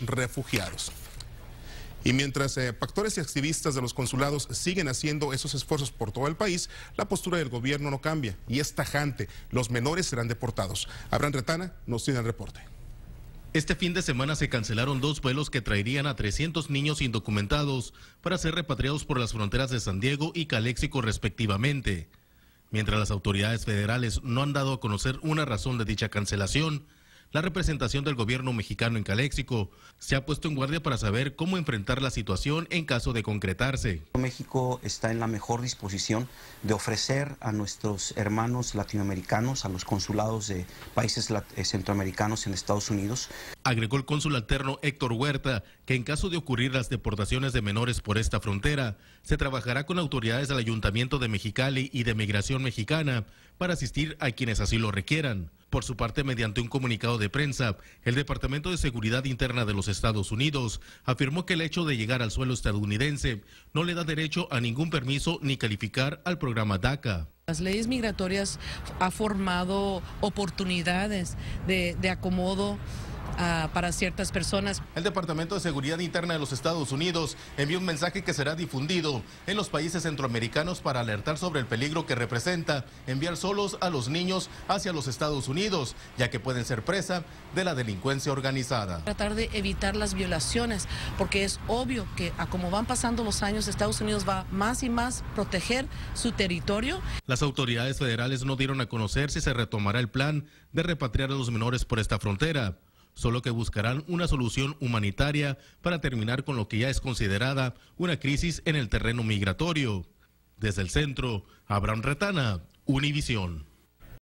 refugiados. Y mientras FACTORES eh, y activistas de los consulados siguen haciendo esos esfuerzos por todo el país, la postura del gobierno no cambia y es tajante. Los menores serán deportados. Abraham Retana nos tiene el reporte. Este fin de semana se cancelaron dos vuelos que traerían a 300 niños indocumentados para ser repatriados por las fronteras de San Diego y Calexico respectivamente. Mientras las autoridades federales no han dado a conocer una razón de dicha cancelación, la representación del gobierno mexicano en Caléxico se ha puesto en guardia para saber cómo enfrentar la situación en caso de concretarse. México está en la mejor disposición de ofrecer a nuestros hermanos latinoamericanos, a los consulados de países eh, centroamericanos en Estados Unidos. Agregó el cónsul alterno Héctor Huerta que en caso de ocurrir las deportaciones de menores por esta frontera, se trabajará con autoridades del Ayuntamiento de Mexicali y de Migración Mexicana para asistir a quienes así lo requieran. Por su parte, mediante un comunicado de prensa, el Departamento de Seguridad Interna de los Estados Unidos afirmó que el hecho de llegar al suelo estadounidense no le da derecho a ningún permiso ni calificar al programa DACA. Las leyes migratorias ha formado oportunidades de, de acomodo para ciertas personas. El Departamento de Seguridad Interna de los Estados Unidos envió un mensaje que será difundido en los países centroamericanos para alertar sobre el peligro que representa enviar solos a los niños hacia los Estados Unidos, ya que pueden ser presa de la delincuencia organizada. Tratar de evitar las violaciones, porque es obvio que a como van pasando los años, Estados Unidos va más y más proteger su territorio. Las autoridades federales no dieron a conocer si se retomará el plan de repatriar a los menores por esta frontera solo que buscarán una solución humanitaria para terminar con lo que ya es considerada una crisis en el terreno migratorio. Desde el centro, Abraham Retana, Univisión.